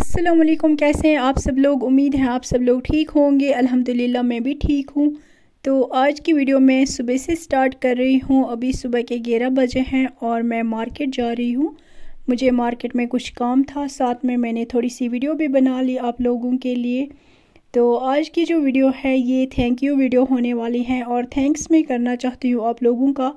असलकुम कैसे हैं आप सब लोग उम्मीद है आप सब लोग ठीक होंगे अल्हम्दुलिल्लाह मैं भी ठीक हूँ तो आज की वीडियो मैं सुबह से स्टार्ट कर रही हूँ अभी सुबह के ग्यारह बजे हैं और मैं मार्केट जा रही हूँ मुझे मार्केट में कुछ काम था साथ में मैंने थोड़ी सी वीडियो भी बना ली आप लोगों के लिए तो आज की जो वीडियो है ये थैंक यू वीडियो होने वाली है और थैंक्स मैं करना चाहती हूँ आप लोगों का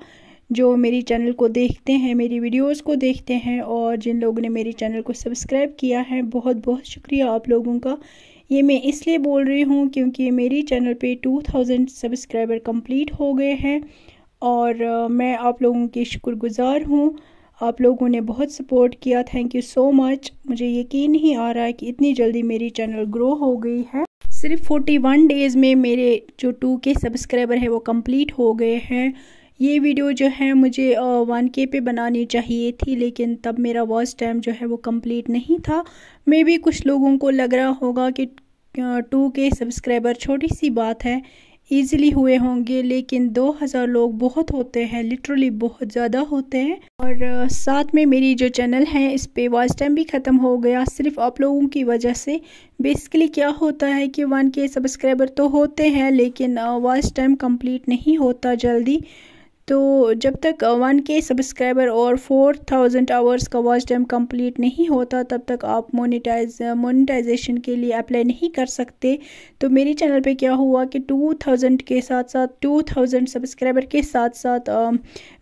जो मेरी चैनल को देखते हैं मेरी वीडियोस को देखते हैं और जिन लोगों ने मेरे चैनल को सब्सक्राइब किया है बहुत बहुत शुक्रिया आप लोगों का ये मैं इसलिए बोल रही हूँ क्योंकि मेरी चैनल पे 2000 सब्सक्राइबर कंप्लीट हो गए हैं और मैं आप लोगों की शुक्रगुजार हूँ आप लोगों ने बहुत सपोर्ट किया थैंक यू सो मच मुझे यकीन नहीं आ रहा है कि इतनी जल्दी मेरी चैनल ग्रो हो गई है सिर्फ 41 डेज़ में मेरे जो टू के सब्सक्राइबर हैं वो कंप्लीट हो गए हैं ये वीडियो जो है मुझे वन के पे बनानी चाहिए थी लेकिन तब मेरा वॉच टाइम जो है वो कंप्लीट नहीं था मे भी कुछ लोगों को लग रहा होगा कि टू के सब्सक्राइबर छोटी सी बात है ईज़िली हुए होंगे लेकिन 2000 लोग बहुत होते हैं लिटरली बहुत ज़्यादा होते हैं और साथ में मेरी जो चैनल है इस पे वॉच टाइम भी ख़त्म हो गया सिर्फ आप लोगों की वजह से बेसिकली क्या होता है कि वन के सब्सक्राइबर तो होते हैं लेकिन वॉच टाइम कंप्लीट नहीं होता जल्दी तो जब तक वन के सब्सक्राइबर और फोर थाउजेंड आवर्स का वॉच टाइम कंप्लीट नहीं होता तब तक आप मोनेटाइज मोनेटाइजेशन के लिए अप्लाई नहीं कर सकते तो मेरे चैनल पे क्या हुआ कि टू थाउजेंड के साथ साथ टू थाउजेंड सब्सक्राइबर के साथ साथ आ,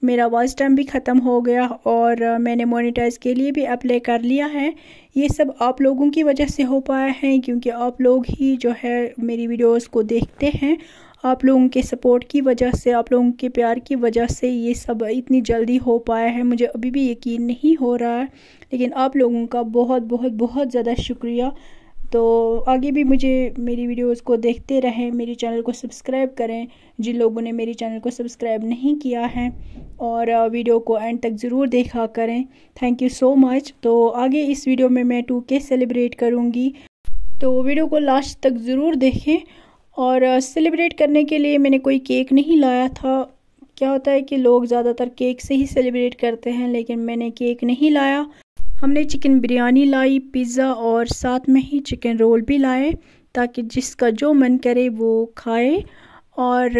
मेरा वॉच टाइम भी ख़त्म हो गया और आ, मैंने मोनेटाइज के लिए भी अप्लाई कर लिया है ये सब आप लोगों की वजह से हो पाया है क्योंकि आप लोग ही जो है मेरी वीडियोज़ को देखते हैं आप लोगों के सपोर्ट की वजह से आप लोगों के प्यार की वजह से ये सब इतनी जल्दी हो पाया है मुझे अभी भी यकीन नहीं हो रहा है लेकिन आप लोगों का बहुत बहुत बहुत ज़्यादा शुक्रिया तो आगे भी मुझे मेरी वीडियोस को देखते रहें मेरे चैनल को सब्सक्राइब करें जिन लोगों ने मेरे चैनल को सब्सक्राइब नहीं किया है और वीडियो uh, को एंड तक ज़रूर देखा करें थैंक यू सो मच तो आगे इस वीडियो में मैं टू के सेलिब्रेट करूँगी तो वीडियो को लास्ट तक ज़रूर देखें और सेलिब्रेट करने के लिए मैंने कोई केक नहीं लाया था क्या होता है कि लोग ज़्यादातर केक से ही सेलिब्रेट करते हैं लेकिन मैंने केक नहीं लाया हमने चिकन बिरयानी लाई पिज़्ज़ा और साथ में ही चिकन रोल भी लाए ताकि जिसका जो मन करे वो खाए और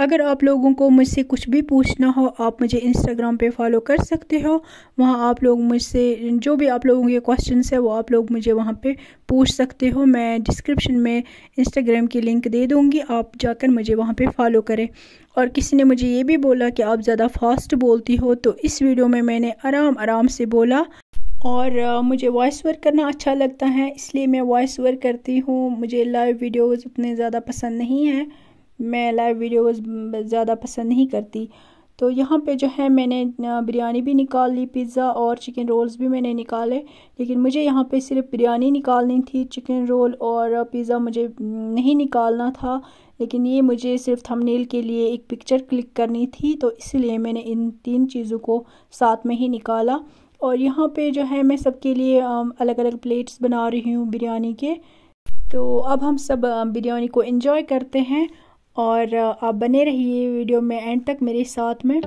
अगर आप लोगों को मुझसे कुछ भी पूछना हो आप मुझे इंस्टाग्राम पे फॉलो कर सकते हो वहाँ आप लोग मुझसे जो भी आप लोगों के क्वेश्चन है वो आप लोग मुझे वहाँ पे पूछ सकते हो मैं डिस्क्रिप्शन में इंस्टाग्राम की लिंक दे दूँगी आप जाकर मुझे वहाँ पे फॉलो करें और किसी ने मुझे ये भी बोला कि आप ज़्यादा फास्ट बोलती हो तो इस वीडियो में मैंने आराम आराम से बोला और मुझे वॉइस वर्क करना अच्छा लगता है इसलिए मैं वॉइस वर्क करती हूँ मुझे लाइव वीडियोज़ उतने ज़्यादा पसंद नहीं हैं मैं लाइव वीडियोस ज़्यादा पसंद नहीं करती तो यहाँ पे जो है मैंने बिरयानी भी निकाल ली पिज़्ज़ा और चिकन रोल्स भी मैंने निकाले लेकिन मुझे यहाँ पे सिर्फ बिरयानी निकालनी थी चिकन रोल और पिज़्ज़ा मुझे नहीं निकालना था लेकिन ये मुझे सिर्फ थंबनेल के लिए एक पिक्चर क्लिक करनी थी तो इसलिए मैंने इन तीन चीज़ों को साथ में ही निकाला और यहाँ पर जो है मैं सबके लिए अलग अलग प्लेट्स बना रही हूँ बिरयानी के तो अब हम सब बिरयानी को इन्जॉय करते हैं और आप बने रहिए वीडियो में एंड तक मेरे साथ में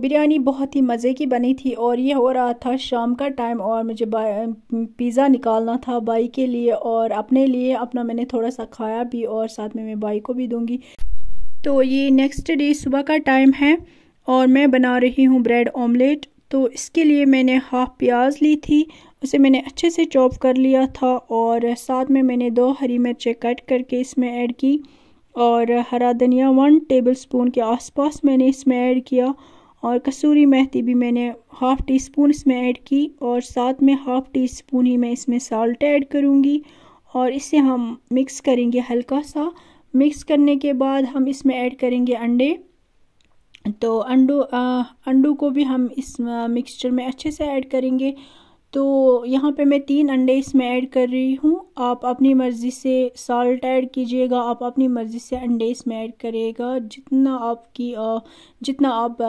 बिरयानी बहुत ही मज़े की बनी थी और ये हो रहा था शाम का टाइम और मुझे पिज़्ज़ा निकालना था बाई के लिए और अपने लिए अपना मैंने थोड़ा सा खाया भी और साथ में मैं बाई को भी दूँगी तो ये नेक्स्ट डे सुबह का टाइम है और मैं बना रही हूँ ब्रेड ऑमलेट तो इसके लिए मैंने हाफ़ प्याज ली थी उसे मैंने अच्छे से चॉप कर लिया था और साथ में मैंने दो हरी मिर्चें कट करके इसमें ऐड की और हरा धनिया वन टेबल स्पून के आसपास मैंने इसमें ऐड किया और कसूरी मेहती भी मैंने हाफ़ टी स्पून इसमें ऐड की और साथ में हाफ़ टी स्पून ही मैं इसमें साल्ट ऐड करूँगी और इसे हम मिक्स करेंगे हल्का सा मिक्स करने के बाद हम इसमें ऐड करेंगे अंडे तो अंडो अंडों को भी हम इस मिक्सचर में अच्छे से ऐड करेंगे तो यहाँ पे मैं तीन अंडे इसमें ऐड कर रही हूँ आप अपनी मर्ज़ी से साल्ट ऐड कीजिएगा आप अपनी मर्ज़ी से अंडे इसमें ऐड करिएगा जितना आपकी जितना आप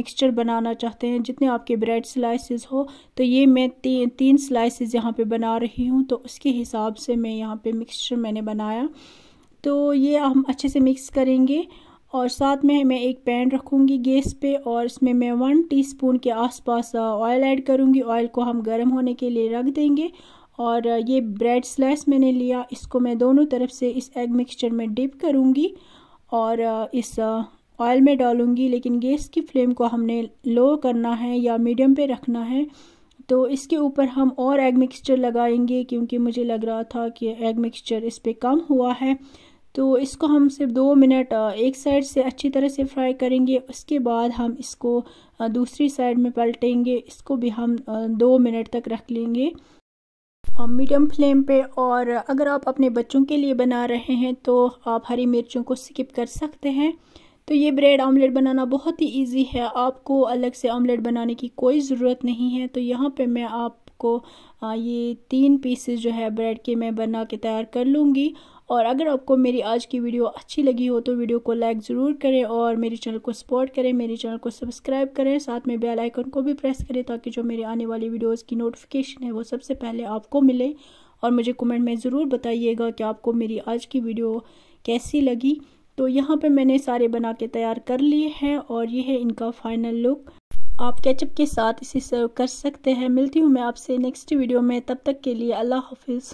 मिक्सचर बनाना चाहते हैं जितने आपके ब्रेड स्लाइसेस हो तो ये मैं ती, तीन स्लाइसेस यहाँ पे बना रही हूँ तो उसके हिसाब से मैं यहाँ पे मिक्सचर मैंने बनाया तो ये हम अच्छे से मिक्स करेंगे और साथ में मैं एक पैन रखूँगी गैस पे और इसमें मैं वन टीस्पून के आसपास ऑयल ऐड करूँगी ऑयल को हम गर्म होने के लिए रख देंगे और ये ब्रेड स्लाइस मैंने लिया इसको मैं दोनों तरफ से इस एग मिक्सचर में डिप करूँगी और इस ऑयल में डालूँगी लेकिन गैस की फ्लेम को हमने लो करना है या मीडियम पर रखना है तो इसके ऊपर हम और एग मिक्सचर लगाएंगे क्योंकि मुझे लग रहा था कि एग मिक्सचर इस पर कम हुआ है तो इसको हम सिर्फ दो मिनट एक साइड से अच्छी तरह से फ्राई करेंगे उसके बाद हम इसको दूसरी साइड में पलटेंगे इसको भी हम दो मिनट तक रख लेंगे मीडियम फ्लेम पे और अगर आप अपने बच्चों के लिए बना रहे हैं तो आप हरी मिर्चों को स्किप कर सकते हैं तो ये ब्रेड ऑमलेट बनाना बहुत ही इजी है आपको अलग से ऑमलेट बनाने की कोई ज़रूरत नहीं है तो यहाँ पे मैं आपको ये तीन पीसेस जो है ब्रेड के मैं बना के तैयार कर लूँगी और अगर आपको मेरी आज की वीडियो अच्छी लगी हो तो वीडियो को लाइक ज़रूर करें और मेरे चैनल को सपोर्ट करें मेरे चैनल को सब्सक्राइब करें साथ में बेल आइकन को भी प्रेस करें ताकि जो मेरे आने वाली वीडियोज़ की नोटिफिकेशन है वो सबसे पहले आपको मिले और मुझे कमेंट में ज़रूर बताइएगा कि आपको मेरी आज की वीडियो कैसी लगी तो यहाँ पर मैंने सारे बना के तैयार कर लिए हैं और ये है इनका फाइनल लुक आप कैचअप के साथ इसे सर्व कर सकते हैं मिलती हूँ मैं आपसे नेक्स्ट वीडियो में तब तक के लिए अल्लाह हाफिज़